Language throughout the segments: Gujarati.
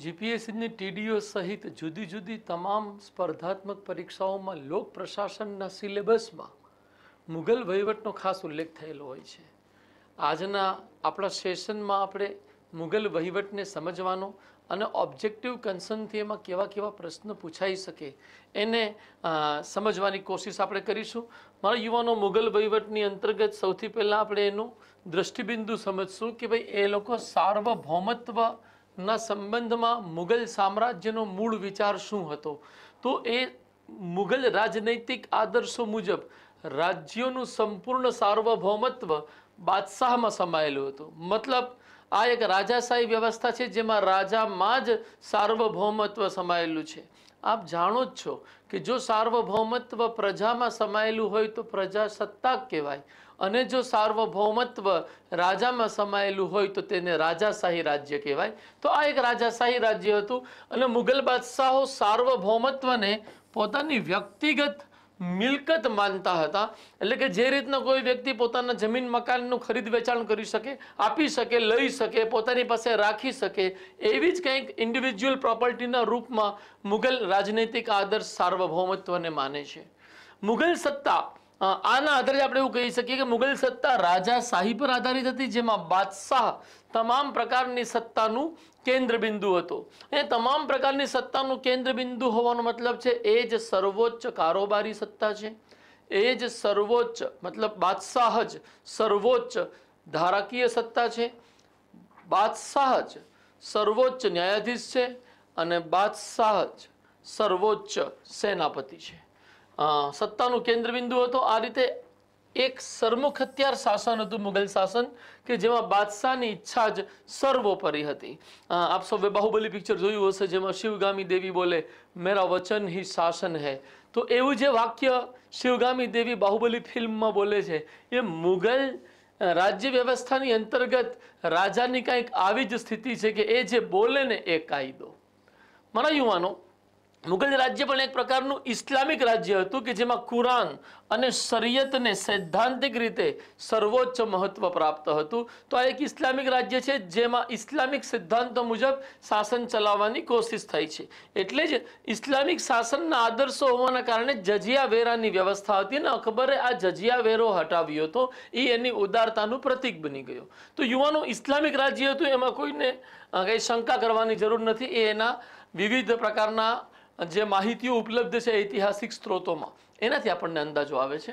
જીપીએસસીની ટીડીઓ સહિત જુદી જુદી તમામ સ્પર્ધાત્મક પરીક્ષાઓમાં લોક પ્રશાસનના સિલેબસમાં મુગલ વહીવટનો ખાસ ઉલ્લેખ થયેલો હોય છે આજના આપણા સેશનમાં આપણે મુગલ વહીવટને સમજવાનો અને ઓબ્જેક્ટિવ કન્સર્નથી એમાં કેવા કેવા પ્રશ્ન પૂછાઈ શકે એને સમજવાની કોશિશ આપણે કરીશું મારા યુવાનો મુગલ વહીવટની અંતર્ગત સૌથી પહેલાં આપણે એનું દ્રષ્ટિબિંદુ સમજશું કે ભાઈ એ લોકો સાર્વભૌમત્વ ના સંબંધમાં મુગલ સામ્રાજ્યનો મૂળ વિચાર શું હતો તો એ મુગલ રાજનૈતિક આદર્શો મુજબ રાજ્યોનું સંપૂર્ણ સાર્વભૌમત્વ બાદશાહમાં સમાયેલું હતું મતલબ આ એક રાજાશાહી વ્યવસ્થા છે જેમાં રાજામાં જ સાર્વભૌમત્વ સમાયેલું છે આપ જાણો જ છો કે જો સાર્વભૌમત્વ પ્રજામાં સમાયેલું હોય તો પ્રજા સત્તાક કહેવાય અને જો સાર્વભૌમત્વ રાજામાં સમાયેલું હોય તો તેને રાજાશાહી રાજ્ય કહેવાય તો આ એક રાજાશાહી રાજ્ય હતું અને મુગલ બાદશાહો સાર્વભૌમત્વને પોતાની વ્યક્તિગત મિલકત માનતા હતા એટલે કે જે રીતના કોઈ વ્યક્તિ પોતાના જમીન મકાનનું ખરીદ વેચાણ કરી શકે આપી શકે લઈ શકે પોતાની પાસે રાખી શકે એવી જ કંઈક ઇન્ડિવિજ્યુઅલ પ્રોપર્ટીના રૂપમાં મુઘલ રાજનૈતિક આદર્શ સાર્વભૌમત્વને માને છે મુઘલ સત્તા આના આધારે આપણે એવું કહી શકીએ કે મુઘલ સત્તા રાજા રાજાશાહી પર આધારિત હતી જેમાં બાદશાહ તમામ પ્રકારની સત્તાનું કેન્દ્રબિંદુ હતું એ તમામ પ્રકારની સત્તાનું કેન્દ્રબિંદુ હોવાનો મતલબ છે એ જ સર્વોચ્ચ કારોબારી સત્તા છે એ જ સર્વોચ્ચ મતલબ બાદશાહ જ સર્વોચ્ચ ધારાકીય સત્તા છે બાદશાહ જ સર્વોચ્ચ ન્યાયાધીશ છે અને બાદશાહ જ સર્વોચ્ચ સેનાપતિ છે સત્તાનું કેન્દ્રબિંદુ હતો આ રીતે એક સરમુખ હત્યાર શાસન હતું મુગલ શાસન કે જેમાં બાદશાહની ઈચ્છા જ સર્વોપરી હતી આપ સૌએ બાહુબલી પિક્ચર જોયું હશે જેમાં શિવગામી દેવી બોલે મેરા વચન હી શાસન હૈ તો એવું જે વાક્ય શિવગામી દેવી બાહુબલી ફિલ્મમાં બોલે છે એ મુગલ રાજ્ય વ્યવસ્થાની અંતર્ગત રાજાની કાંઈક આવી જ સ્થિતિ છે કે એ જે બોલે ને એ કાયદો મારા યુવાનો મુઘલ રાજ્ય પણ એક પ્રકારનું ઇસ્લામિક રાજ્ય હતું કે જેમાં કુરાન અને શરિયતને સૈદ્ધાંતિક રીતે સર્વોચ્ચ મહત્વ પ્રાપ્ત હતું તો આ એક ઇસ્લામિક રાજ્ય છે જેમાં ઇસ્લામિક સિદ્ધાંતો મુજબ શાસન ચલાવવાની કોશિશ થઈ છે એટલે જ ઇસ્લામિક શાસનના આદર્શો હોવાના કારણે જજિયા વેરાની વ્યવસ્થા હતી અને અકબરે આ જજિયા વેરો હટાવ્યો હતો એ એની ઉદારતાનું પ્રતિક બની ગયો તો યુવાનો ઇસ્લામિક રાજ્ય હતું એમાં કોઈને કંઈ શંકા કરવાની જરૂર નથી એ એના વિવિધ પ્રકારના જે માહિતીઓ ઉપલબ્ધ છે ઐતિહાસિક સ્ત્રોતોમાં એનાથી આપણને અંદાજો આવે છે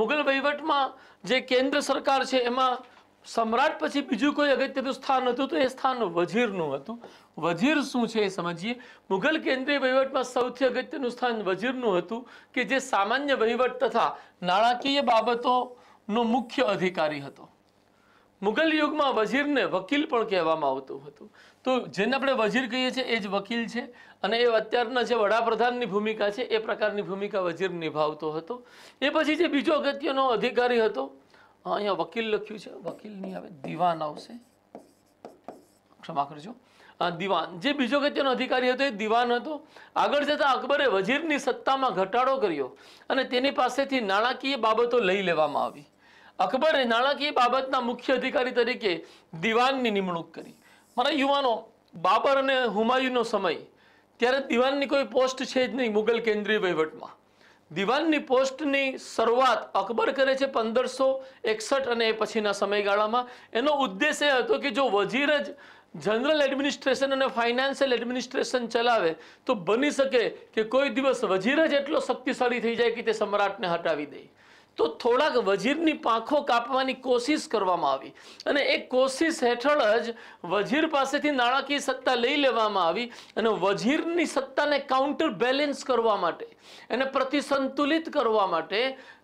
મુગલ વહીવટમાં જે કેન્દ્ર સરકાર છે એમાં સમ્રાટ પછી બીજું કોઈ અગત્યનું સ્થાન હતું તો એ સ્થાન વઝીરનું હતું વઝીર શું છે એ સમજીએ મુગલ કેન્દ્રીય વહીવટમાં સૌથી અગત્યનું સ્થાન વઝીરનું હતું કે જે સામાન્ય વહીવટ તથા નાણાકીય બાબતોનો મુખ્ય અધિકારી હતો મુગલ યુગમાં વઝીરને વકીલ પણ કહેવામાં આવતું હતું તો જેને આપણે વજીર કહીએ છીએ એ જ વકીલ છે અને એ અત્યારના જે વડાપ્રધાનની ભૂમિકા છે એ પ્રકારની ભૂમિકા વજીર નિભાવતો હતો એ પછી જે બીજો અગત્યનો અધિકારી હતો અહીંયા વકીલ લખ્યું છે વકીલની હવે દિવાન આવશે ક્ષમા કરજો દિવાન જે બીજો અગત્યનો અધિકારી હતો એ દિવાન હતો આગળ જતાં અકબરે વજીરની સત્તામાં ઘટાડો કર્યો અને તેની પાસેથી નાણાકીય બાબતો લઈ લેવામાં આવી અકબરે નાણાકીય બાબતના મુખ્ય અધિકારી તરીકે દિવાનની નિમણૂક કરી મારા યુવાનો બાબર અને હુમાયુનો સમય ત્યારે દિવાનની કોઈ પોસ્ટ છે જ નહીં મુગલ કેન્દ્રીય વહીવટમાં દિવાનની પોસ્ટની શરૂઆત અકબર કરે છે પંદરસો એકસઠ અને એ પછીના સમયગાળામાં એનો ઉદ્દેશ એ હતો કે જો વજીર જ જનરલ એડમિનિસ્ટ્રેશન અને ફાઇનાન્શિયલ એડમિનિસ્ટ્રેશન ચલાવે તો બની શકે કે કોઈ દિવસ વજીર જ એટલો શક્તિશાળી થઈ જાય કે તે સમ્રાટને હટાવી દે તો થોડાક વજીરની પાંખો કાપવાની કોશિશ કરવામાં આવી અને એ કોશિશ હેઠળ જ વજીર પાસેથી નાણાકીય સત્તા લઈ લેવામાં આવી અને વજીરની સત્તાને કાઉન્ટર બેલેન્સ કરવા માટે એને પ્રતિસંતુલિત કરવા માટે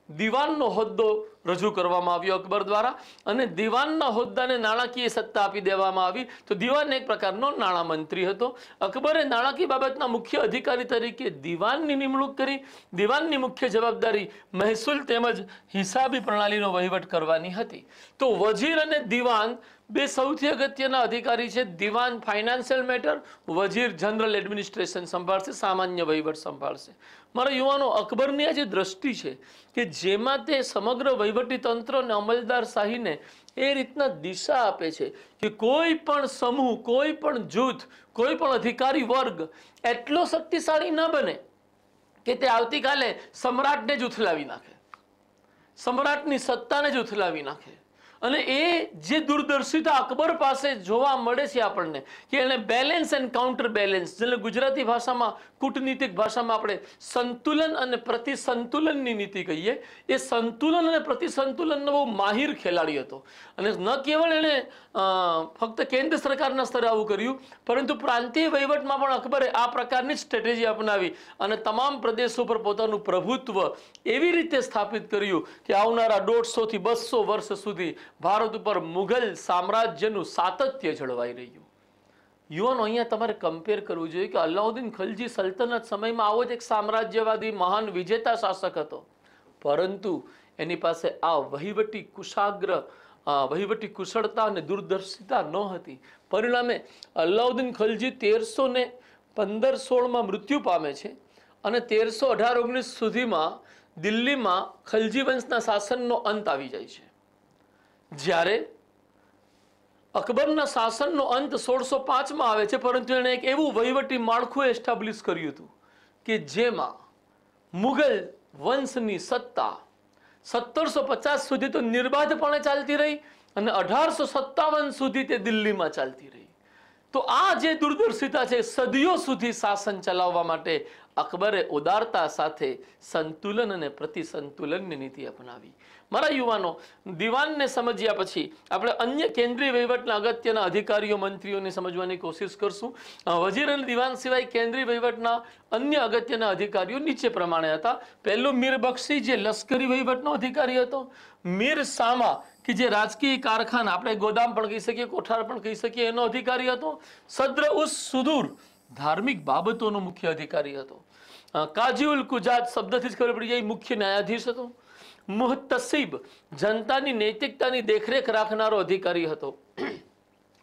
દિવાનનો હોદ્દો રજૂ કરવામાં આવ્યો અકબર દ્વારા અને દિવાનના હોદ્દાને નાણાકીય સત્તા આપી દેવામાં આવી તો દિવાન એક પ્રકારનો નાણામંત્રી હતો અકબરે નાણાકીય બાબતના મુખ્ય અધિકારી તરીકે દિવાનની નિમણૂક કરી દિવાનની મુખ્ય જવાબદારી મહેસૂલ તેમજ હિસાબી પ્રણાલીનો વહીવટ કરવાની હતી તો વજીર અને દિવાન બે સૌથી અગત્યના અધિકારી છે દિવાન ફાઇનાન્શિયલ મેટર વજીર જનરલ એડમિનિસ્ટ્રેશન સંભાળશે સામાન્ય વહીવટ સંભાળશે મારા યુવાનો અકબરની આ જે દ્રષ્ટિ છે કે જેમાં તે સમગ્ર વહીવટી તંત્ર અને અમલદાર શાહીને એ રીતના દિશા આપે છે કે કોઈ પણ સમૂહ કોઈ પણ જૂથ કોઈ પણ અધિકારી વર્ગ એટલો શક્તિશાળી ન બને કે તે આવતીકાલે સમ્રાટને જ ઉથલાવી નાખે સમ્રાટની સત્તાને જ ઉથલાવી નાખે અને એ જે દૂરદર્શિતા અકબર પાસે જોવા મળે છે આપણને કે એને બેલેન્સ એન્ડ કાઉન્ટર બેલેન્સ જેને ગુજરાતી ભાષામાં કૂટનીતિક ભાષામાં આપણે સંતુલન અને પ્રતિસંતુલનની નીતિ કહીએ એ સંતુલન અને પ્રતિસંતુલનનો બહુ માહિર ખેલાડી હતો અને ન કેવળ એણે ફક્ત કેન્દ્ર સરકારના સ્તરે આવું કર્યું પરંતુ પ્રાંતીય વહીવટમાં પણ અકબરે આ પ્રકારની સ્ટ્રેટેજી અપનાવી અને તમામ પ્રદેશો પર પોતાનું પ્રભુત્વ એવી રીતે સ્થાપિત કર્યું કે આવનારા દોઢસોથી બસો વર્ષ સુધી ભારત ઉપર મુઘલ સામ્રાજ્યનું સાતત્ય જળવાઈ રહ્યું યુવાનો અહીંયા તમારે કમ્પેર કરવું જોઈએ કે અલ્લાઉદ્દીન ખલજી સલ્તનત સમયમાં આવો જ એક સામ્રાજ્યવાદી મહાન વિજેતા શાસક હતો પરંતુ એની પાસે આ વહીવટી કુશાગ્ર વહીવટી કુશળતા અને દૂરદર્શિતા ન હતી પરિણામે અલાઉદ્દીન ખલજી તેરસો ને પંદર સોળમાં મૃત્યુ પામે છે અને તેરસો અઢાર ઓગણીસ સુધીમાં દિલ્હીમાં ખલજી વંશના શાસનનો અંત આવી જાય છે જ્યારે અકબરના શાસનનો અંત સોળસો પાંચમાં આવે છે પરંતુ એણે એક એવું વહીવટી માળખું એસ્ટાબ્લિશ કર્યું હતું કે જેમાં મુઘલ વંશની સત્તા સત્તરસો પચાસ સુધી તો નિર્બાધપણે ચાલતી રહી અને અઢારસો સત્તાવન સુધી તે દિલ્હીમાં ચાલતી રહી તો આ જે દૂરદર્શિતા છે સદીઓ સુધી શાસન ચલાવવા માટે અકબરે ઉદારતા સાથે સંતુલન અને પ્રતિસંતુલનની નીતિ અપનાવી મારા યુવાનો દિવાનને સમજ્યા પછી આપણે અન્ય કેન્દ્રીય વહીવટના અગત્યના અધિકારીઓ મંત્રીઓને સમજવાની કોશિશ કરશું વજીર અને દિવાન સિવાય કેન્દ્રીય વહીવટના અન્ય અગત્યના અધિકારીઓ નીચે પ્રમાણે હતા પહેલું મીર બક્ષી જે લશ્કરી વહીવટનો અધિકારી હતો મીર સામા કે જે રાજકીય કારખાના આપણે ગોદામ પણ કહી શકીએ કોઠાર પણ કહી શકીએ એનો અધિકારી હતો સદ્ર ઉસ સુદૂર ધાર્મિક બાબતોનો મુખ્ય અધિકારી હતો કાજી કુજાત શબ્દથી જ ખબર પડી જાય મુખ્ય ન્યાયાધીશ હતો મુહતસીબ જનતાની નૈતિકતાની દેખરેખ રાખનારો અધિકારી હતો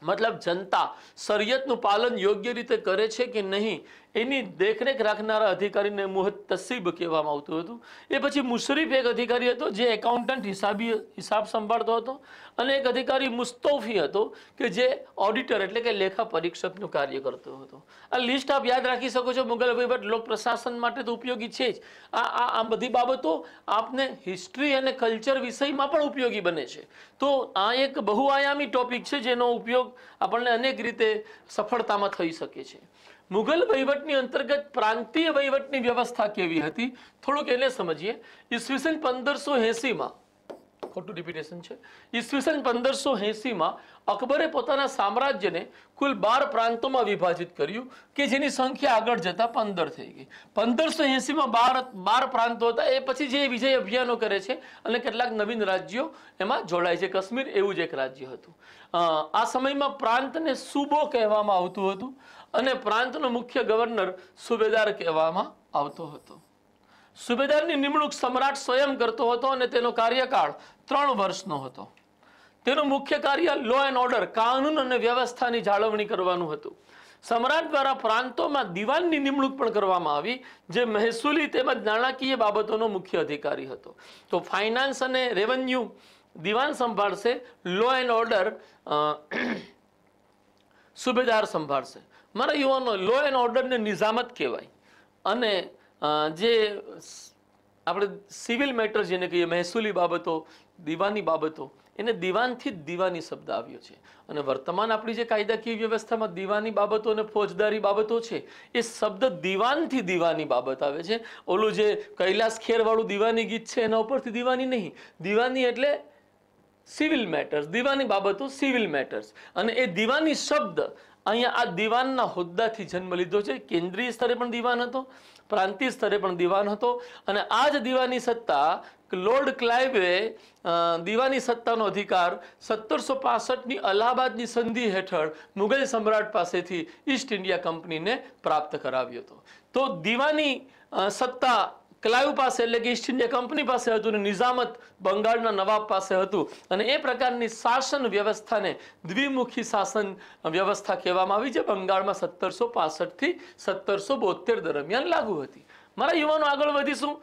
મતલબ જનતા શરિયતનું પાલન યોગ્ય રીતે કરે છે કે નહીં એની દેખરેખ રાખનારા અધિકારીને તસીબ કહેવામાં આવતું હતું એ પછી મુશરીફ એક અધિકારી હતો જે એકાઉન્ટન્ટ હિસાબી હિસાબ સંભાળતો હતો અને એક અધિકારી મુસ્તોફી હતો કે જે ઓડિટર એટલે કે લેખા પરીક્ષકનું કાર્ય કરતો હતો આ લિસ્ટ આપ યાદ રાખી શકો છો મુગલ વહીવટ લોક પ્રશાસન માટે તો ઉપયોગી છે જ આ આ બધી બાબતો આપને હિસ્ટ્રી અને કલ્ચર વિષયમાં પણ ઉપયોગી બને છે તો આ એક બહુઆયામી ટોપિક છે જેનો ઉપયોગ આપણને અનેક રીતે સફળતામાં થઈ શકે છે મુઘલ વહીવટની અંતર્ગત પ્રાંતીય વહીવટની વ્યવસ્થા કેવી હતી થોડુંક એને સમજીએ ઈસવીસન પંદરસો એંસીમાં ખોટું રિપીટેશન છે ઈસવીસન પંદરસો એંસીમાં અકબરે પોતાના સામ્રાજ્યને કુલ બાર પ્રાંતોમાં વિભાજિત કર્યું કે જેની સંખ્યા આગળ જતા પંદર થઈ ગઈ પંદરસો એંસીમાં બાર બાર પ્રાંતો હતા એ પછી જે વિજય અભિયાનો કરે છે અને કેટલાક નવીન રાજ્યો એમાં જોડાય છે કાશ્મીર એવું જ એક રાજ્ય હતું આ સમયમાં પ્રાંતને સુબો કહેવામાં આવતું હતું અને પ્રાંતનો મુખ્ય ગવર્નર સુબેદાર કહેવામાં આવતો હતો સુબેદારની નિમણૂક સમ્રાટ સ્વયં કરતો હતો અને તેનો કાર્યકાળ ત્રણ વર્ષનો હતો તેનું મુખ્ય કાર્ય લો એન્ડ ઓર્ડર કાનૂન અને વ્યવસ્થાની જાળવણી કરવાનું હતું સમ્રાટ દ્વારા પ્રાંતોમાં દિવાનની નિમણૂક પણ કરવામાં આવી જે મહેસૂલી તેમજ નાણાકીય બાબતોનો મુખ્ય અધિકારી હતો તો ફાઇનાન્સ અને રેવન્યુ દિવાન સંભાળશે લો એન્ડ ઓર્ડર સુબેદાર સંભાળશે મારા યુવાનો લો એન્ડ ઓર્ડરને નિઝામત કહેવાય અને જે આપણે સિવિલ મેટર જેને કહીએ મહેસૂલી બાબતો દીવાની બાબતો એને દીવાનથી જ દીવાની શબ્દ આવ્યો છે અને વર્તમાન આપણી જે કાયદાકીય વ્યવસ્થામાં દીવાની બાબતો અને ફોજદારી બાબતો છે એ શબ્દ દીવાનથી દીવાની બાબત આવે છે ઓલું જે કૈલાસ ખેરવાળું દીવાની ગીત છે એના ઉપરથી દીવાની નહીં દિવાની એટલે સિવિલ મેટર્સ દીવાની બાબતો સિવિલ મેટર્સ અને એ દીવાની શબ્દ અહીંયા આ દિવાનના હોદ્દાથી જન્મ લીધો છે કેન્દ્રીય સ્તરે પણ દિવાન હતો પ્રાંતિય સ્તરે પણ દિવાન હતો અને આ જ દિવાની સત્તા લોર્ડ ક્લાઇવે દિવાની સત્તાનો અધિકાર સત્તરસો પાસઠની અલ્હાબાદની સંધિ હેઠળ મુઘલ સમ્રાટ પાસેથી ઈસ્ટ ઇન્ડિયા કંપનીને પ્રાપ્ત કરાવ્યો હતો તો દિવાની સત્તા ક્લાયુ પાસે એટલે કે ઈસ્ટ ઇન્ડિયા કંપની પાસે હતું અને નિઝામત બંગાળના નવાબ પાસે હતું અને એ પ્રકારની શાસન વ્યવસ્થાને દ્વિમુખી શાસન વ્યવસ્થા કહેવામાં આવી જે બંગાળમાં સત્તરસો પાસઠથી સત્તરસો બોતેર દરમિયાન લાગુ હતી મારા યુવાનો આગળ વધીશું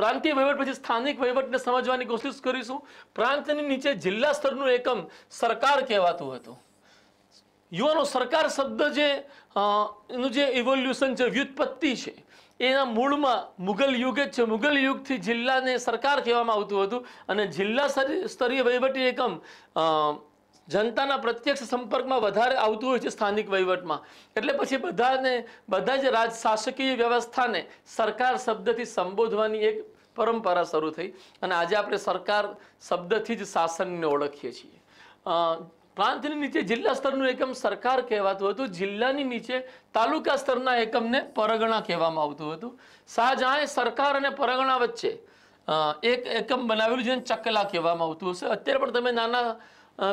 પ્રાંતીય વહીવટ પછી સ્થાનિક વહીવટને સમજવાની કોશિશ કરીશું પ્રાંતની નીચે જિલ્લા સ્તરનું એકમ સરકાર કહેવાતું હતું યુવાનો સરકાર શબ્દ જે એનું જે ઇવોલ્યુશન છે વ્યુત્પત્તિ છે એના મૂળમાં મુગલ યુગ જ છે મુગલ યુગથી જિલ્લાને સરકાર કહેવામાં આવતું હતું અને જિલ્લા સ્તરીય વહીવટી એકમ જનતાના પ્રત્યક્ષ સંપર્કમાં વધારે આવતું હોય છે સ્થાનિક વહીવટમાં એટલે પછી બધાને બધા જ રાજ શાસકીય વ્યવસ્થાને સરકાર શબ્દથી સંબોધવાની એક પરંપરા શરૂ થઈ અને આજે આપણે સરકાર શબ્દથી જ શાસનને ઓળખીએ છીએ પ્રાંતની નીચે જિલ્લા સ્તરનું એકમ સરકાર કહેવાતું હતું જિલ્લાની નીચે તાલુકા સ્તરના એકમને પરગણા કહેવામાં આવતું હતું શાહજહાંએ સરકાર અને પરગણા વચ્ચે એક એકમ બનાવેલું જેને ચકલા કહેવામાં આવતું હશે અત્યારે પણ તમે નાના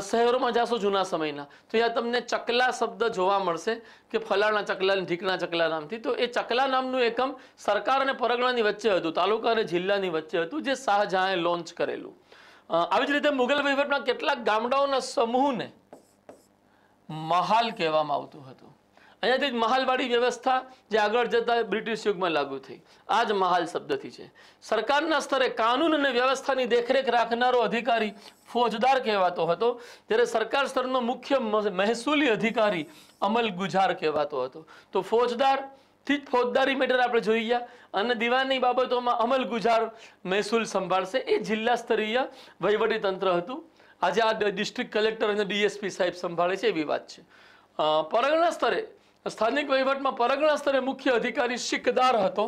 શહેરોમાં જશો જૂના સમયના તો ત્યાં તમને ચકલા શબ્દ જોવા મળશે કે ફલાણા ચકલા ઢીકણા ચકલા નામથી તો એ ચકલા નામનું એકમ સરકાર અને પરગણાની વચ્ચે હતું તાલુકા અને જિલ્લાની વચ્ચે હતું જે શાહજહાંએ લોન્ચ કરેલું આવી જ રીતે મુગલ વહીવટમાં કેટલાક ગામડાઓના સમૂહને મહાલ કહેવામાં આવતું હતું અહીંયાથી જ મહાલવાડી વ્યવસ્થા જે આગળ જતા બ્રિટિશ યુગમાં લાગુ થઈ આ જ મહાલ શબ્દથી છે સરકારના સ્તરે કાનૂન અને વ્યવસ્થાની દેખરેખ રાખનારો અધિકારી ફોજદાર કહેવાતો હતો ત્યારે સરકાર સ્તરનો મુખ્ય મહેસૂલી અધિકારી અમલ ગુજાર કહેવાતો હતો તો ફોજદાર થી જ ફોજદારી મેટર આપણે જોઈ ગયા અને દીવાની બાબતોમાં અમલ ગુજાર મહેસૂલ સંભાળશે એ જિલ્લા સ્તરીય વહીવટી તંત્ર હતું આજે આ ડિસ્ટ્રિક્ટ કલેક્ટર અને ડીએસપી સાહેબ સંભાળે છે એવી વાત છે પરગણા સ્તરે સ્થાનિક વહીવટમાં પરગણા સ્તરે મુખ્ય અધિકારી શિકદાર હતો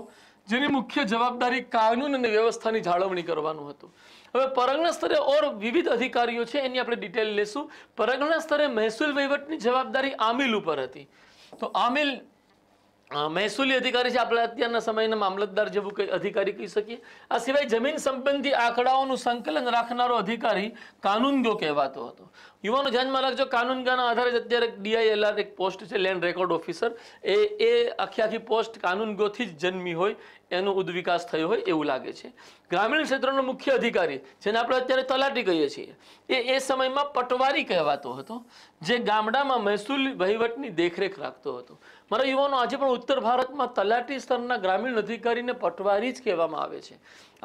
જેની મુખ્ય જવાબદારી કાનૂન અને વ્યવસ્થાની જાળવણી કરવાનું હતું હવે પરગણા સ્તરે ઓર વિવિધ અધિકારીઓ છે એની આપણે ડિટેલ લેશું પરગણા સ્તરે મહેસૂલ વહીવટની જવાબદારી આમિલ ઉપર હતી તો આમિલ મહેસૂલી અધિકારી છે આપણે અત્યારના સમયના મામલતદાર જેવું કંઈ અધિકારી કહી શકીએ આ સિવાય જમીન સંબંધી આંકડાઓનું સંકલન રાખનારો અધિકારી કાનૂનગો કહેવાતો હતો યુવાનો ધ્યાનમાં રાખજો કાનૂનગાના આધારે અત્યારે ડીઆઈએલઆર એક પોસ્ટ છે લેન્ડ રેકોર્ડ ઓફિસર એ એ આખી આખી પોસ્ટ કાનૂનગોથી જ જન્મી હોય એનો ઉદ્વિકાસ થયો હોય એવું લાગે છે ગ્રામીણ ક્ષેત્રનો મુખ્ય અધિકારી જેને આપણે અત્યારે તલાટી કહીએ છીએ એ એ સમયમાં પટવારી કહેવાતો હતો જે ગામડામાં મહેસૂલ વહીવટની દેખરેખ રાખતો હતો મારા યુવાનો આજે પણ ઉત્તર ભારતમાં તલાટી સ્તરના ગ્રામીણ અધિકારીને પટવારી જ કહેવામાં આવે છે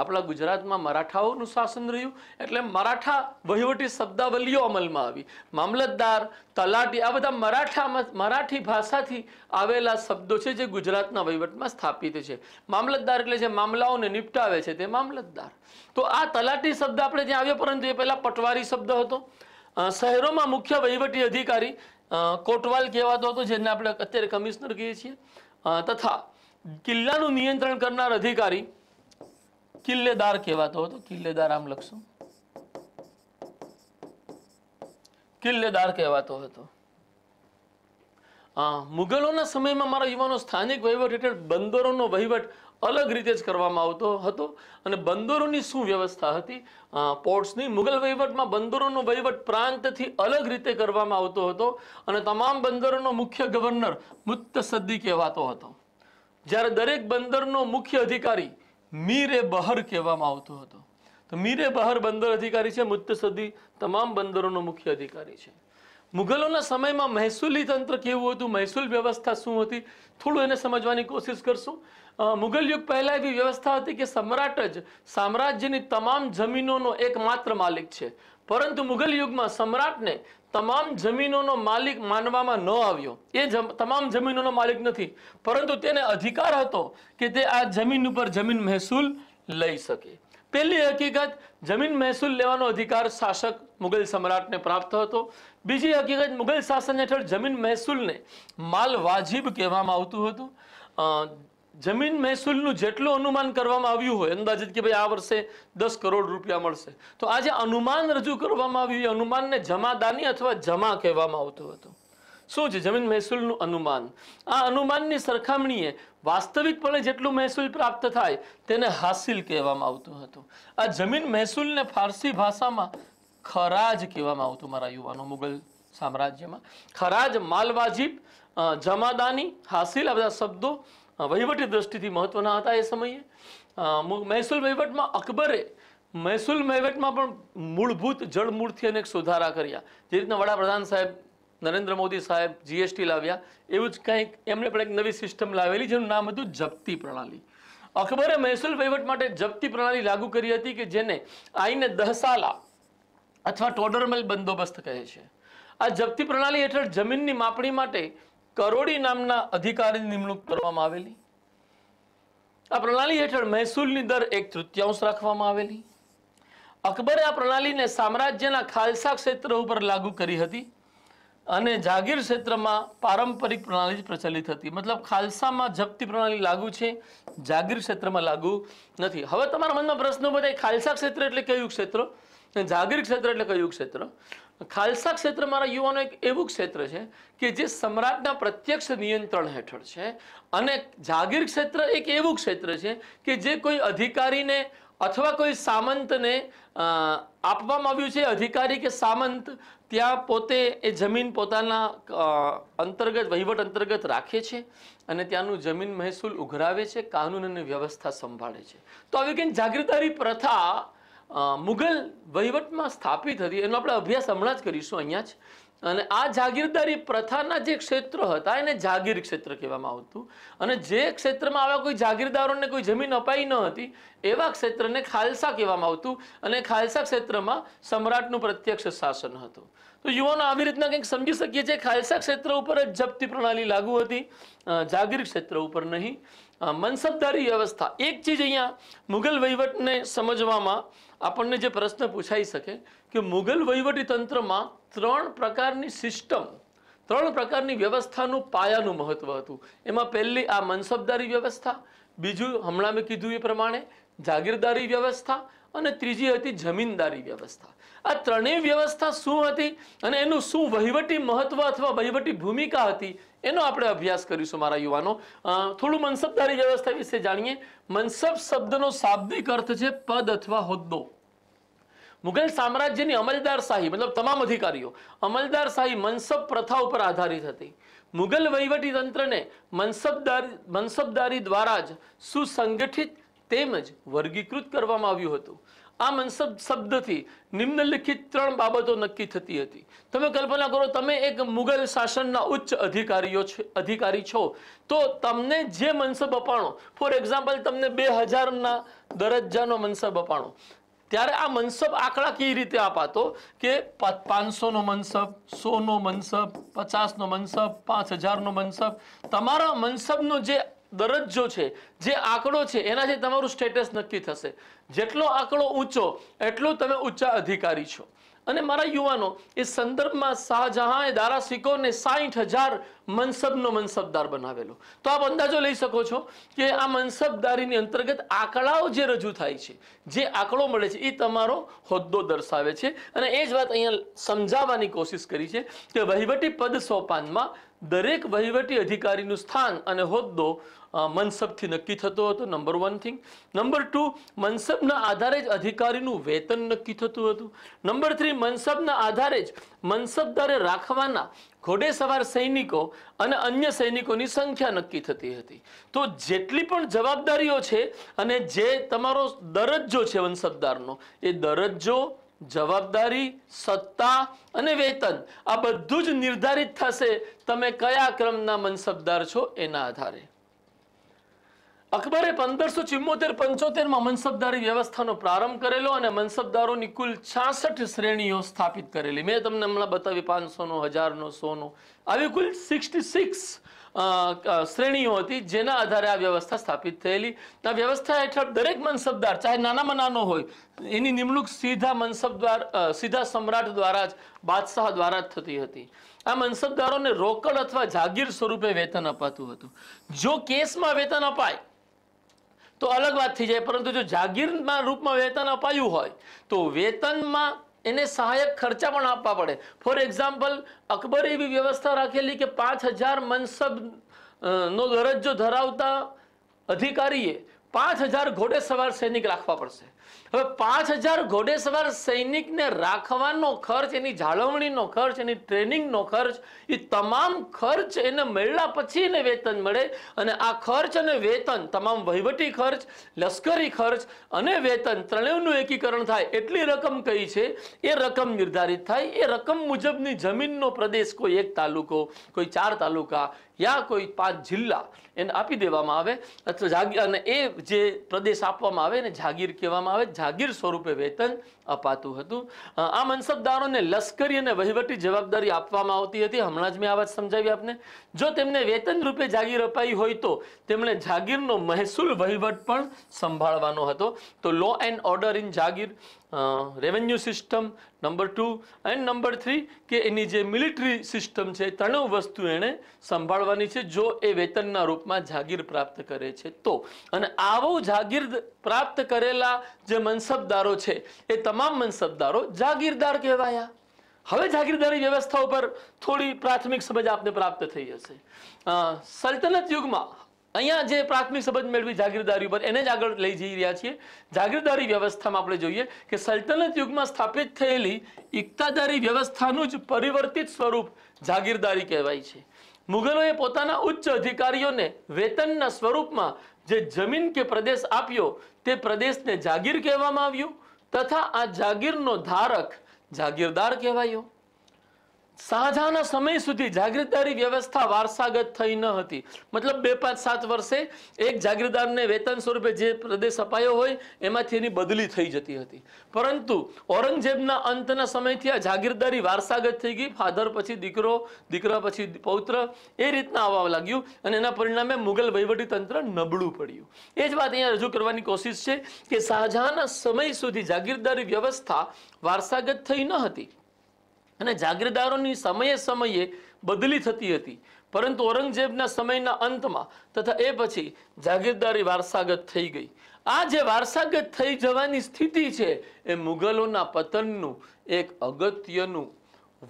આપણા ગુજરાતમાં મરાઠાઓનું શાસન રહ્યું એટલે મરાઠા વહીવટી શબ્દાવલીઓ અમલમાં આવી મામલતદાર તલાટી આ બધા મરાઠામાં મરાઠી ભાષાથી આવેલા શબ્દો છે જે ગુજરાતના વહીવટમાં સ્થાપિત છે મામલતદાર એટલે જે મામલાઓને નિપટાવે છે તે મામલતદાર તો આ તલાટી શબ્દ આપણે જ્યાં આવ્યો પરંતુ એ પહેલાં પટવારી શબ્દ હતો શહેરોમાં મુખ્ય વહીવટી અધિકારી કોટવાલ કહેવાતો હતો જેને આપણે અત્યારે કમિશનર કહીએ છીએ તથા કિલ્લાનું નિયંત્રણ કરનાર અધિકારી કિલ્લેદાર કહેવાતો હતો કિલ્લેદાર આમ લખશું કિલ્લેદાર કહેવાતો હતો મુગલોના સમયમાં મારા યુવાનો સ્થાનિક વહીવટ હેઠળ બંદરોનો વહીવટ અલગ રીતે જ કરવામાં આવતો હતો અને બંદરોની શું વ્યવસ્થા હતી પોર્ટ્સની મુગલ વહીવટમાં બંદરોનો વહીવટ પ્રાંતથી અલગ રીતે કરવામાં આવતો હતો અને તમામ બંદરોનો મુખ્ય ગવર્નર મુત્તસદ્દી કહેવાતો હતો જ્યારે દરેક બંદરનો મુખ્ય અધિકારી મીર એ બહર કહેવામાં આવતો હતો તો મીર એ બહર બંદર અધિકારી છે મુત્તસદ્દી તમામ બંદરોનો મુખ્ય અધિકારી છે મુગલોના સમયમાં મહેસૂલી તંત્ર કેવું હતું મહેસૂલ વ્યવસ્થા શું હતી થોડું એને સમજવાની કોશિશ કરશું મુગલ યુગ પહેલાં એવી વ્યવસ્થા હતી કે સમ્રાટ જ સામ્રાજ્યની તમામ જમીનોનો એકમાત્ર માલિક છે પરંતુ મુગલ યુગમાં સમ્રાટને તમામ જમીનોનો માલિક માનવામાં ન આવ્યો એ તમામ જમીનોનો માલિક નથી પરંતુ તેને અધિકાર હતો કે તે આ જમીન ઉપર જમીન મહેસૂલ લઈ શકે પહેલી હકીકત જમીન મહેસૂલ લેવાનો અધિકાર શાસક મુગલ સમ્રાટને પ્રાપ્ત હતો બીજી હકીકત મુગલ શાસન હેઠળ જમીન મહેસૂલને માલ વાજિબ કહેવામાં આવતું હતું જમીન મહેસૂલનું જેટલું અનુમાન કરવામાં આવ્યું હોય અંદાજિત કે ભાઈ આ વર્ષે દસ કરોડ રૂપિયા મળશે તો આજે અનુમાન રજૂ કરવામાં આવ્યું એ અનુમાનને જમાદાની અથવા જમા કહેવામાં આવતું હતું શું છે જમીન મહેસૂલનું અનુમાન આ અનુમાનની સરખામણીએ વાસ્તવિકપણે જેટલું મહેસૂલ પ્રાપ્ત થાય તેને હાસિલ કહેવામાં આવતું હતું આ જમીન મહેસૂલને ફારસી ભાષામાં ખરાજ કહેવામાં આવતું મારા યુવાનો મુગલ સામ્રાજ્યમાં ખરાજ માલવાજીબ જમાદાની હાસિલ આ બધા શબ્દો વહીવટી દ્રષ્ટિથી મહત્વના હતા એ સમયે મહેસૂલ વહીવટમાં અકબરે મહેસૂલ વહીવટમાં પણ મૂળભૂત જળમૂળથી અનેક સુધારા કર્યા જે રીતના વડાપ્રધાન સાહેબ નરેન્દ્ર મોદી સાહેબ જીએસટી લાવ્યા એવું જ કંઈક એમણે પણ એક નવી સિસ્ટમ લાવેલી જેનું નામ હતું જપ્તી પ્રણાલી અકબરે મહેસૂલ વહીવટ માટે જપ્તી પ્રણાલી લાગુ કરી હતી કે જેને આઈને દહસાલા અથવા ટોડરમેલ બંદોબસ્ત કહે છે આ જપ્તી પ્રણાલી હેઠળ જમીનની માપણી માટે કરોડી નામના અધિકારીની નિમણૂક કરવામાં આવેલી આ પ્રણાલી હેઠળ મહેસૂલની દર એક તૃતીયાંશ રાખવામાં આવેલી અકબરે આ પ્રણાલીને સામ્રાજ્યના ખાલસા ક્ષેત્ર ઉપર લાગુ કરી હતી અને જાગીર ક્ષેત્રમાં પારંપરિક પ્રણાલી જ પ્રચલિત હતી મતલબ ખાલસામાં જપ્તી પ્રણાલી લાગુ છે જાગીર ક્ષેત્રમાં લાગુ નથી હવે તમારા મનમાં પ્રશ્ન બધા ખાલસા ક્ષેત્ર એટલે કયું ક્ષેત્ર જાગીર ક્ષેત્ર એટલે કયું ક્ષેત્ર ખાલસા ક્ષેત્ર મારા યુવાનો એક એવું ક્ષેત્ર છે કે જે સમ્રાટના પ્રત્યક્ષ નિયંત્રણ હેઠળ છે અને જાગીર ક્ષેત્ર એક એવું ક્ષેત્ર છે કે જે કોઈ અધિકારીને અથવા કોઈ સામંતને આપવામાં આવ્યું છે અધિકારી કે સામંત ત્યાં પોતે એ જમીન પોતાના અંતર્ગત વહીવટ અંતર્ગત રાખે છે અને ત્યાંનું જમીન મહેસૂલ ઉઘરાવે છે કાનૂન અને વ્યવસ્થા સંભાળે છે તો આવી કંઈક જાગીરદારી પ્રથા મુઘલ વહીવટમાં સ્થાપિત હતી એનો આપણે અભ્યાસ હમણાં જ કરીશું અહીંયા જ અને આ જાગીરદારી પ્રથાના જે ક્ષેત્ર હતા એને જાગીર ક્ષેત્ર કહેવામાં આવતું અને જે ક્ષેત્રમાં આવા કોઈ જાગીરદારોને કોઈ જમીન અપાઈ ન હતી એવા ક્ષેત્રને ખાલસા કહેવામાં આવતું અને ખાલસા ક્ષેત્રમાં સમ્રાટનું પ્રત્યક્ષ શાસન હતું તો યુવાનો આવી રીતના કંઈક સમજી શકીએ છીએ ખાલસા ક્ષેત્ર ઉપર જ જપ્તી પ્રણાલી લાગુ હતી જાગીર ક્ષેત્ર ઉપર નહીં મનસબદારી વ્યવસ્થા એક ચીજ અહીંયા મુગલ વહીવટને સમજવામાં આપણને જે પ્રશ્ન પૂછાઈ શકે કે મુગલ વહીવટી તંત્રમાં ત્રણ પ્રકારની સિસ્ટમ ત્રણ પ્રકારની વ્યવસ્થાનું પાયાનું મહત્ત્વ હતું એમાં પહેલી આ મનસબદારી વ્યવસ્થા બીજું હમણાં મેં કીધું એ પ્રમાણે જાગીરદારી વ્યવસ્થા અને ત્રીજી હતી જમીનદારી વ્યવસ્થા આ ત્રણેય વ્યવસ્થા શું હતી અને એનું શું વહીવટી મહત્વ અથવા વહીવટી ભૂમિકા હતી એનો આપણે અભ્યાસ કરીશું મારા યુવાનો થોડું મનસબદારી વ્યવસ્થા વિશે જાણીએ મનસબ શબ્દનો શાબ્દિક અર્થ છે પદ અથવા હોદ્દો મુઘલ સામ્રાજ્યની અમલદારશાહી મતલબ તમામ અધિકારીઓ અમલદારશાહી મનસબ પ્રથા ઉપર આધારિત હતી મુઘલ વહીવટી તંત્રને મનસબદારી મનસબદારી દ્વારા જ સુસંગઠિત તેમજ વર્ગીકૃત કરવામાં આવ્યું હતું આ મનસબ શબ્દથી નિમ્નલિખિત ત્રણ બાબતો નક્કી થતી હતી તમે કલ્પના કરો તમે એક મુગલ શાસનના ઉચ્ચ અધિકારીઓ અધિકારી છો તો તમને જે મનસબ અપાણો ફોર એક્ઝામ્પલ તમને બે હજારના દરજ્જાનો મનસબ અપાણો ત્યારે આ મનસબ આંકડાકીય રીતે અપાતો કે પાંચસોનો મનસબ સોનો મનસબ પચાસનો મનસબ પાંચ હજારનો મનસબ તમારા મનસબનો જે દરજ્જો છે જે આંકડો છે એનાથી તમારું સ્ટેટસ નક્કી થશે જેટલો આંકડો ઊંચો એટલું તમે ઊંચા અધિકારી છો અને મારા યુવાનો એ સંદર્ભમાં શાહજહાંએ દારાસિકોને સાહીઠ હજાર મનસબનો મનસબદાર બનાવેલો તો આપ અંદાજો લઈ શકો છો કે આ મનસબદારીની અંતર્ગત આંકડાઓ જે રજૂ થાય છે જે આંકડો મળે છે એ તમારો હોદ્દો દર્શાવે છે અને એ જ વાત અહીંયા સમજાવવાની કોશિશ કરી છે કે વહીવટી પદ સોપાનમાં દરેક વહીવટી અધિકારીનું સ્થાન અને હોદ્દો મનસબથી નક્કી થતો હતો number one thing number two મનસબના આધારે જ અધિકારીનું વેતન નક્કી થતું હતું નંબર થ્રી મનસબના આધારે જ મનસબદારે રાખવાના ઘોડેસવાર સૈનિકો અને અન્ય સૈનિકોની સંખ્યા નક્કી થતી હતી તો જેટલી પણ જવાબદારીઓ છે અને જે તમારો દરજ્જો છે વંશબદારનો એ દરજ્જો જવાબદારી સત્તા અને વેતન આ બધું જ નિર્ધારિત થશે તમે કયા ક્રમના મનસબદાર છો એના આધારે અકબરે પંદરસો ચુમ્મોતેર પંચોતેરમાં મનસબદારી વ્યવસ્થાનો પ્રારંભ કરેલો અને મનસબદારોની કુલ છાસઠ શ્રેણીઓ સ્થાપિત કરેલી મેં તમને હમણાં બતાવી પાંચસો નો હજાર નો સો નો આવી કુલ સિક્સટી સિક્સ શ્રેણીઓ હતી જેના આધારે આ વ્યવસ્થા સ્થાપિત થયેલી આ વ્યવસ્થા હેઠળ દરેક મનસબદાર ચાહે નાનામાં નાનો હોય એની નિમણૂક સીધા મનસબદાર સીધા સમ્રાટ દ્વારા જ બાદશાહ દ્વારા જ થતી હતી આ મનસબદારોને રોકડ અથવા જાગીર સ્વરૂપે વેતન અપાતું હતું જો કેસમાં વેતન અપાય તો અલગ વાત થઈ જાય પરંતુ જો જાગીરના રૂપમાં વેતન અપાયું હોય તો વેતનમાં એને સહાયક ખર્ચા પણ આપવા પડે ફોર એક્ઝામ્પલ અકબરે એવી વ્યવસ્થા રાખેલી કે પાંચ હજાર મનસબ નો દરજ્જો ધરાવતા અધિકારીએ પાંચ હજાર ઘોડેસવાર સૈનિક રાખવા પડશે હવે પાંચ હજાર ઘોડેસવાર સૈનિકને રાખવાનો ખર્ચ એની જાળવણીનો ખર્ચ એની ટ્રેનિંગનો ખર્ચ એ તમામ ખર્ચ એને મળ્યા પછી એને વેતન મળે અને આ ખર્ચ અને વેતન તમામ વહીવટી ખર્ચ લશ્કરી ખર્ચ અને વેતન ત્રણેયનું એકીકરણ થાય એટલી રકમ કઈ છે એ રકમ નિર્ધારિત થાય એ રકમ મુજબની જમીનનો પ્રદેશ કોઈ એક તાલુકો કોઈ ચાર તાલુકા યા કોઈ પાંચ જિલ્લા એને આપી દેવામાં આવે અથવા જાગીર અને એ જે પ્રદેશ આપવામાં આવે એને જાગીર કહેવામાં આવે જાગીર સ્વરૂપે વેતન અપાતું હતું આ મનસબદારોને લશ્કરી અને વહીવટી જવાબદારી આપવામાં આવતી હતી હમણાં જ મેં આ વાત સમજાવી આપને જો તેમને વેતન રૂપે જાગીર અપાઈ હોય તો તેમણે જાગીરનો મહેસૂલ વહીવટ પણ સંભાળવાનો હતો તો લો એન્ડ ઓર્ડર ઇન જાગીર revenue system number two and number three કે એની જે મિલિટરી સિસ્ટમ છે ત્રણેય વસ્તુ એણે સંભાળવાની છે જો એ વેતનના રૂપમાં જાગીર પ્રાપ્ત કરે છે તો અને આવો જાગીર પ્રાપ્ત કરેલા જે મનસબદારો છે એ તમામ મનસબદારો જાગીરદાર કહેવાયા હવે જાગીરદારી વ્યવસ્થા ઉપર થોડી પ્રાથમિક સમજ આપને પ્રાપ્ત થઈ હશે સલ્તનત યુગમાં અહીંયા જે પ્રાથમિક સંબંધ મેળવી જાગીરદારી ઉપર એને જ આગળ લઈ જઈ રહ્યા છીએ જાગીરદારી વ્યવસ્થામાં આપણે જોઈએ કે સલ્તનત યુગમાં સ્થાપિત થયેલી ઇક્તાદારી વ્યવસ્થાનું જ પરિવર્તિત સ્વરૂપ જાગીરદારી કહેવાય છે મુગલોએ પોતાના ઉચ્ચ અધિકારીઓને વેતનના સ્વરૂપમાં જે જમીન કે પ્રદેશ આપ્યો તે પ્રદેશને જાગીર કહેવામાં આવ્યું તથા આ જાગીરનો ધારક જાગીરદાર કહેવાયો સાંજાના સમય સુધી જાગીરદારી વ્યવસ્થા વારસાગત થઈ ન હતી મતલબ બે પાંચ સાત વર્ષે એક જાગીરદારને વેતન સ્વરૂપે જે પ્રદેશ અપાયો હોય એમાંથી એની બદલી થઈ જતી હતી પરંતુ ઔરંગઝેબના અંતના સમયથી આ જાગીરદારી વારસાગત થઈ ગઈ ફાધર પછી દીકરો દીકરા પછી પૌત્ર એ રીતના આવવા લાગ્યું અને એના પરિણામે મુગલ તંત્ર નબળું પડ્યું એ જ વાત અહીંયા રજૂ કરવાની કોશિશ છે કે શાહજહાના સમય સુધી જાગીરદારી વ્યવસ્થા વારસાગત થઈ ન હતી અને જાગીરદારોની સમયે સમયે બદલી થતી હતી પરંતુ ઔરંગઝેબના સમયના અંતમાં તથા એ પછી જાગીરદારી વારસાગત થઈ ગઈ આ જે વારસાગત થઈ જવાની સ્થિતિ છે એ મુગલોના પતનનું એક અગત્યનું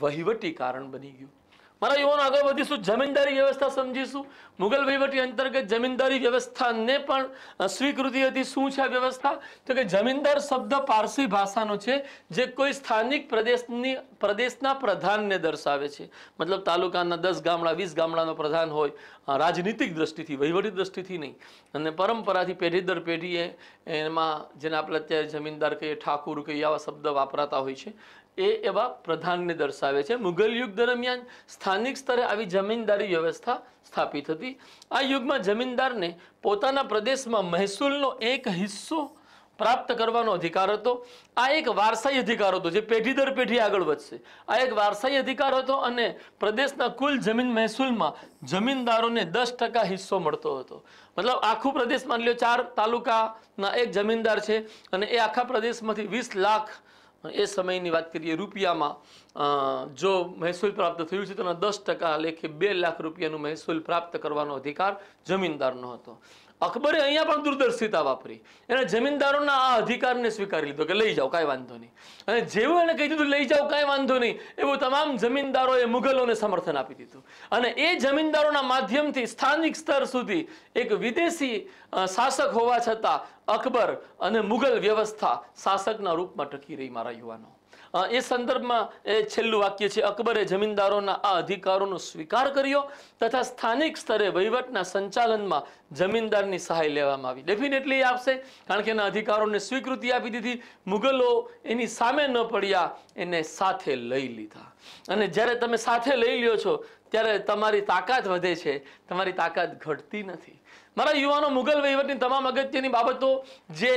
વહીવટી કારણ બની ગયું મારા યુવાનો આગળ વધીશું જમીનદારી વ્યવસ્થા સમજીશું મુગલ વહીવટી અંતર્ગત જમીનદારી વ્યવસ્થાને પણ સ્વીકૃતિ હતી શું છે આ વ્યવસ્થા તો કે જમીનદાર શબ્દ પારસી ભાષાનો છે જે કોઈ સ્થાનિક પ્રદેશની પ્રદેશના પ્રધાનને દર્શાવે છે મતલબ તાલુકાના દસ ગામડા વીસ ગામડાનો પ્રધાન હોય રાજનીતિક દ્રષ્ટિથી વહીવટી દ્રષ્ટિથી નહીં અને પરંપરાથી પેઢી દર પેઢીએ એમાં જેને આપણે અત્યારે જમીનદાર કહીએ ઠાકુર કહીએ આવા શબ્દ વાપરાતા હોય છે એ એવા પ્રધાનને દર્શાવે છે મુઘલ યુગ દરમિયાન સ્થાનિક સ્તરે આવી જમીનદારી વ્યવસ્થા સ્થાપિત હતી આ યુગમાં જમીનદારને પોતાના પ્રદેશમાં મહેસૂલનો એક હિસ્સો પ્રાપ્ત કરવાનો અધિકાર હતો આ એક વારસાઈ અધિકાર હતો જે પેઢી દર પેઢી આગળ વધશે આ એક વારસાઈ અધિકાર હતો અને પ્રદેશના કુલ જમીન મહેસૂલમાં જમીનદારોને દસ ટકા હિસ્સો મળતો હતો મતલબ આખું પ્રદેશ માની લો ચાર તાલુકાના એક જમીનદાર છે અને એ આખા પ્રદેશમાંથી વીસ લાખ એ સમયની વાત કરીએ રૂપિયામાં જો મહેસૂલ પ્રાપ્ત થયું છે તેના દસ ટકા લેખે બે લાખ રૂપિયાનું મહેસૂલ પ્રાપ્ત કરવાનો અધિકાર જમીનદારનો હતો અકબરે અહીંયા પણ દૂરદર્શિતા વાપરી એને જમીનદારોના આ અધિકારને સ્વીકારી લીધો કે લઈ જાઓ કાંઈ વાંધો નહીં અને જેવું એને કહી દીધું લઈ જાઓ કાંઈ વાંધો નહીં એવું તમામ જમીનદારોએ મુગલોને સમર્થન આપી દીધું અને એ જમીનદારોના માધ્યમથી સ્થાનિક સ્તર સુધી એક વિદેશી શાસક હોવા છતાં અકબર અને મુઘલ વ્યવસ્થા શાસકના રૂપમાં ટકી રહી મારા યુવાનો એ સંદર્ભમાં એ છેલ્લું વાક્ય છે અકબરે જમીનદારોના આ અધિકારોનો સ્વીકાર કર્યો તથા સ્થાનિક સ્તરે વહીવટના સંચાલનમાં જમીનદારની સહાય લેવામાં આવી ડેફિનેટલી આપશે કારણ કે એના અધિકારોને સ્વીકૃતિ આપી દીધી મુગલો એની સામે ન પડ્યા એને સાથે લઈ લીધા અને જ્યારે તમે સાથે લઈ લ્યો છો ત્યારે તમારી તાકાત વધે છે તમારી તાકાત ઘટતી નથી મારા યુવાનો મુગલ વહીવટની તમામ અગત્યની બાબતો જે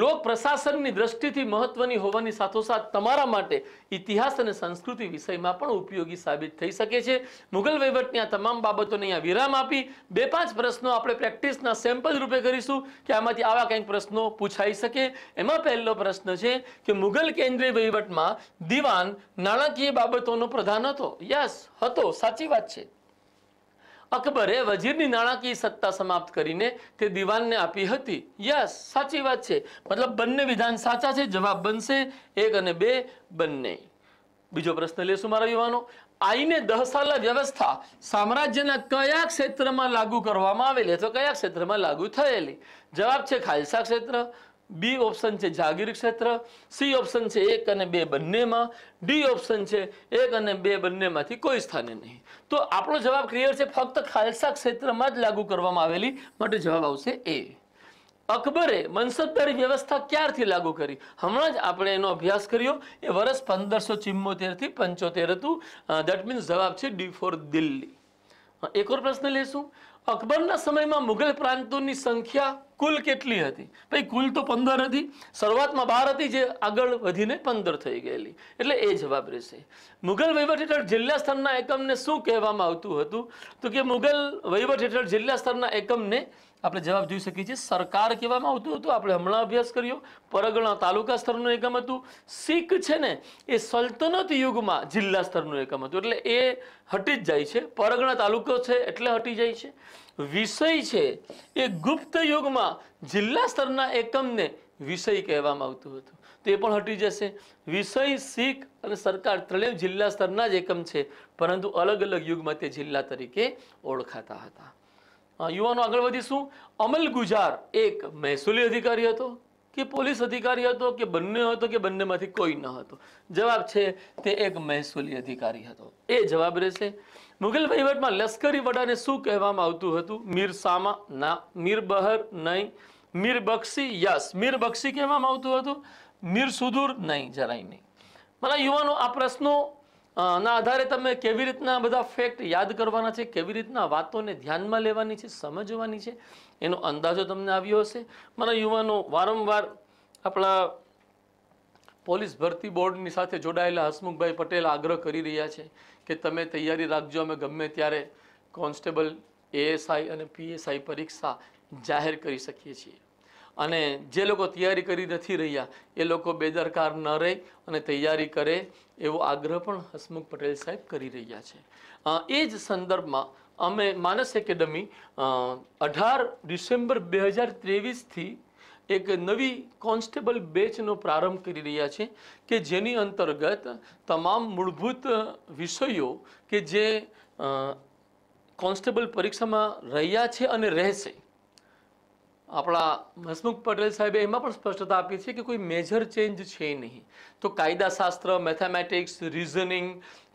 લોક પ્રશાસનની દ્રષ્ટિથી મહત્વની હોવાની સાથોસાથ તમારા માટે ઇતિહાસ અને સંસ્કૃતિ વિષયમાં પણ ઉપયોગી સાબિત થઈ શકે છે મુગલ વહીવટની આ તમામ બાબતોને અહીંયા વિરામ આપી બે પાંચ પ્રશ્નો આપણે પ્રેક્ટિસના સેમ્પલ રૂપે કરીશું કે આમાંથી આવા કંઈક પ્રશ્નો પૂછાઈ શકે એમાં પહેલો પ્રશ્ન છે કે મુગલ કેન્દ્રીય વહીવટમાં દિવાન નાણાકીય બાબતોનો પ્રધાન હતો યસ હતો સાચી વાત છે અકબરે વજીરની નાણાકીય સત્તા સમાપ્ત કરીને તે દિવાનને આપી હતી યસ સાચી વાત છે મતલબ બંને વિધાન સાચા છે જવાબ બનશે એક અને બે બંને બીજો પ્રશ્ન લેશું મારા યુવાનો આઈને દહસાલા વ્યવસ્થા સામ્રાજ્યના કયા ક્ષેત્રમાં લાગુ કરવામાં આવેલી અથવા કયા ક્ષેત્રમાં લાગુ થયેલી જવાબ છે ખાલસા ક્ષેત્ર બી ઓપ્શન છે જાગીર ક્ષેત્ર સી ઓપ્શન છે એક અને બે બંનેમાં ડી ઓપ્શન છે એક અને બે બંનેમાંથી કોઈ સ્થાને નહીં તો આપણો જવાબ ક્લિયર છે ફક્ત ખાલસા ક્ષેત્રમાં જ લાગુ કરવામાં આવેલી માટે જવાબ આવશે એ અકબરે મનસબદારી વ્યવસ્થા ક્યારથી લાગુ કરી હમણાં જ આપણે એનો અભ્યાસ કર્યો એ વર્ષ પંદરસો ચિમ્મોતેરથી પંચોતેર હતું દેટ મીન્સ જવાબ છે ડી ફોર દિલ્હી એક ઓર પ્રશ્ન લેશું અકબરના સમયમાં મુઘલ પ્રાંતોની સંખ્યા કુલ કેટલી હતી ભાઈ કુલ તો પંદર હતી શરૂઆતમાં બાર હતી જે આગળ વધીને પંદર થઈ ગયેલી એટલે એ જવાબ રહેશે મુઘલ વહીવટ હેઠળ જિલ્લા સ્તરના એકમને શું કહેવામાં આવતું હતું તો કે મુઘલ વહીવટ હેઠળ જિલ્લા સ્તરના એકમને આપણે જવાબ જોઈ શકીએ છીએ સરકાર કહેવામાં આવતું હતું આપણે હમણાં અભ્યાસ કર્યો પરગણા તાલુકા સ્તરનું એકમ હતું શીખ છે ને એ સલ્તનત યુગમાં જિલ્લા સ્તરનું એકમ હતું એટલે એ હટી જ જાય છે પરગણા તાલુકો છે એટલે હટી જાય છે વિષય છે એ ગુપ્ત યુગમાં જિલ્લા સ્તરના એકમને વિષય કહેવામાં આવતું હતું તો એ પણ હટી જશે વિષય શીખ અને સરકાર ત્રણેય જિલ્લા સ્તરના જ એકમ છે પરંતુ અલગ અલગ યુગમાં તે જિલ્લા તરીકે ઓળખાતા હતા યુવાનો આગળ વધીશું અમલ ગુજાર એક મહેસૂલી અધિકારી હતો કે પોલીસ અધિકારી હતો કે બંને હતો કે બંનેમાંથી કોઈ ન હતો જવાબ છે તે એક મહેસૂલી અધિકારી હતો એ જવાબ રહેશે મુઘલ વહીવટમાં લશ્કરી વડાને શું કહેવામાં આવતું હતું મીર સામા ના મીર બહર નહીં મીર બક્ષી યસ મીર બક્ષી કહેવામાં આવતું હતું મીર સુદૂર નહીં જરાય નહીં મને યુવાનો આ પ્રશ્નો ના આધારે તમે કેવી રીતના બધા ફેક્ટ યાદ કરવાના છે કેવી રીતના વાતોને ધ્યાનમાં લેવાની છે સમજવાની છે એનો અંદાજો તમને આવ્યો હશે મારા યુવાનો વારંવાર આપણા પોલીસ ભરતી બોર્ડની સાથે જોડાયેલા હસમુખભાઈ પટેલ આગ્રહ કરી રહ્યા છે કે તમે તૈયારી રાખજો અમે ગમે ત્યારે કોન્સ્ટેબલ એએસઆઈ અને પીએસઆઈ પરીક્ષા જાહેર કરી શકીએ છીએ અને જે લોકો તૈયારી કરી નથી રહ્યા એ લોકો બેદરકાર ન રહે અને તૈયારી કરે એવો આગ્રહ પણ હસમુખ પટેલ સાહેબ કરી રહ્યા છે એ જ સંદર્ભમાં અમે માનસ એકેડમી અઢાર ડિસેમ્બર બે હજાર ત્રેવીસથી એક નવી કોન્સ્ટેબલ બેચનો પ્રારંભ કરી રહ્યા છે કે જેની અંતર્ગત તમામ મૂળભૂત વિષયો કે જે કોન્સ્ટેબલ પરીક્ષામાં રહ્યા છે અને રહેશે આપણા હસમુખ પટેલ સાહેબે એમાં પણ સ્પષ્ટતા આપી છે કે કોઈ મેજર ચેન્જ છે નહીં તો કાયદાશાસ્ત્ર mathematics reasoning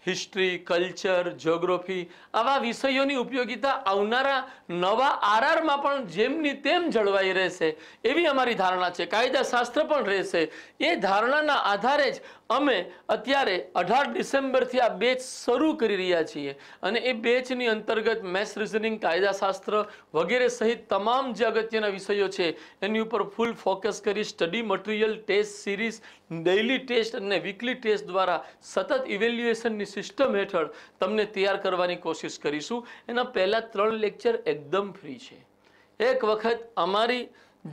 history culture geography આવા વિષયોની ઉપયોગીતા આવનારા નવા આરઆરમાં પણ જેમની તેમ જળવાઈ રહેશે એવી અમારી ધારણા છે કાયદાશાસ્ત્ર પણ રહેશે એ ધારણાના આધારે જ અમે અત્યારે અઢાર ડિસેમ્બરથી આ બેચ શરૂ કરી રહ્યા છીએ અને એ બેચની અંતર્ગત મેથ્સ રિઝનિંગ કાયદાશાસ્ત્ર વગેરે સહિત તમામ જે અગત્યના વિષયો છે એની ઉપર ફૂલ ફોકસ કરી study material test series daily test અને વીકલી ટેસ્ટ દ્વારા સતત ઇવેલ્યુએશનની સિસ્ટમ હેઠળ તમને તૈયાર કરવાની કોશિશ કરીશું એના પહેલાં ત્રણ લેક્ચર એકદમ ફ્રી છે એક વખત અમારી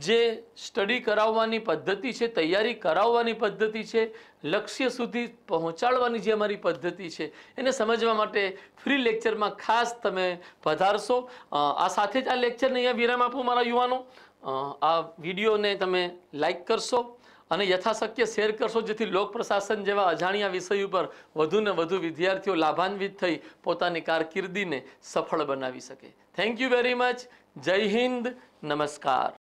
જે સ્ટડી કરાવવાની પદ્ધતિ છે તૈયારી કરાવવાની પદ્ધતિ છે લક્ષ્ય સુધી પહોંચાડવાની જે અમારી પદ્ધતિ છે એને સમજવા માટે ફ્રી લેક્ચરમાં ખાસ તમે પધારશો આ સાથે જ આ લેક્ચરને અહીંયા વિરામ આપો મારા યુવાનો આ વિડીયોને તમે લાઈક કરશો અને યથાશક્ય શેર કરશો જેથી લોક પ્રશાસન જેવા અજાણ્યા વિષય ઉપર વધુને વધુ વિદ્યાર્થીઓ લાભાન્વિત થઈ પોતાની કારકિર્દીને સફળ બનાવી શકે થેન્ક યુ વેરી મચ જય હિન્દ નમસ્કાર